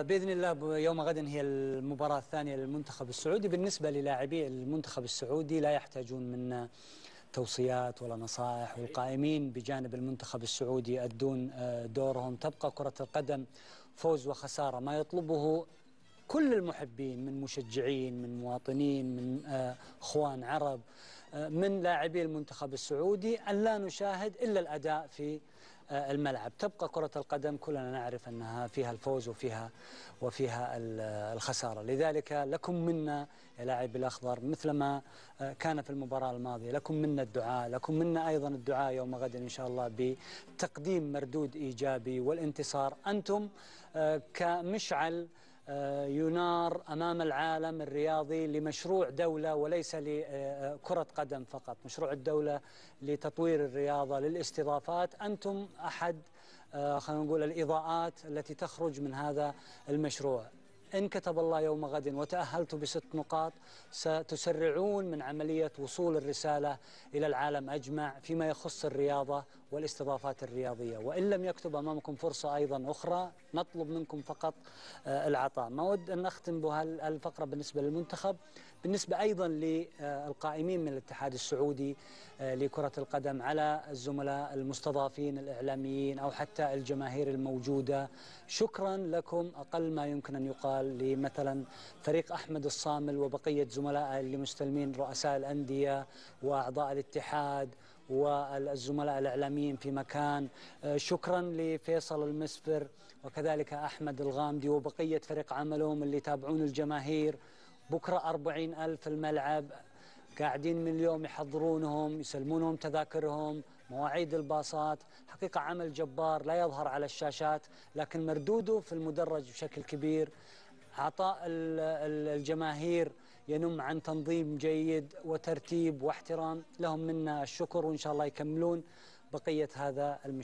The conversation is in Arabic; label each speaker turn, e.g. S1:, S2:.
S1: باذن الله يوم غد هي المباراه الثانيه للمنتخب السعودي بالنسبه للاعبي المنتخب السعودي لا يحتاجون من توصيات ولا نصائح والقائمين بجانب المنتخب السعودي يؤدون آه، دورهم تبقى كره القدم فوز وخساره ما يطلبه كل المحبين من مشجعين من مواطنين من آه، اخوان عرب آه، من لاعبي المنتخب السعودي ان لا نشاهد الا الاداء في آه، الملعب تبقى كرة القدم كلنا نعرف أنها فيها الفوز وفيها وفيها الخسارة لذلك لكم منا يا لاعب الأخضر مثلما آه، كان في المباراة الماضية لكم منا الدعاء لكم منا أيضا الدعاء يوم غد إن شاء الله بتقديم مردود إيجابي والانتصار أنتم آه، كمشعل آه، ينار أمام العالم الرياضي لمشروع دولة وليس لكرة آه، آه، قدم فقط مشروع الدولة لتطوير الرياضة للاستضافات أنتم أحد خلينا نقول الإضاءات التي تخرج من هذا المشروع إن كتب الله يوم غد وتأهلت بست نقاط ستسرعون من عملية وصول الرسالة إلى العالم أجمع فيما يخص الرياضة والاستضافات الرياضية وإن لم يكتب أمامكم فرصة أيضا أخرى نطلب منكم فقط آه، العطاء ما أود أن أختم بهالفقرة بالنسبة للمنتخب بالنسبة أيضا للقائمين من الاتحاد السعودي آه، لكرة القدم على الزملاء المستضافين الإعلاميين أو حتى الجماهير الموجودة شكرا لكم أقل ما يمكن أن يقال لمثلا فريق أحمد الصامل وبقية زملائه اللي مستلمين رؤساء الأندية وأعضاء الاتحاد والزملاء الإعلاميين في مكان آه، شكرا لفيصل المسفر وكذلك أحمد الغامدي وبقية فريق عملهم اللي يتابعون الجماهير بكرة أربعين ألف الملعب قاعدين من اليوم يحضرونهم يسلمونهم تذاكرهم مواعيد الباصات حقيقة عمل جبار لا يظهر على الشاشات لكن مردوده في المدرج بشكل كبير عطاء الجماهير ينم عن تنظيم جيد وترتيب واحترام لهم منا الشكر وإن شاء الله يكملون بقية هذا المشوار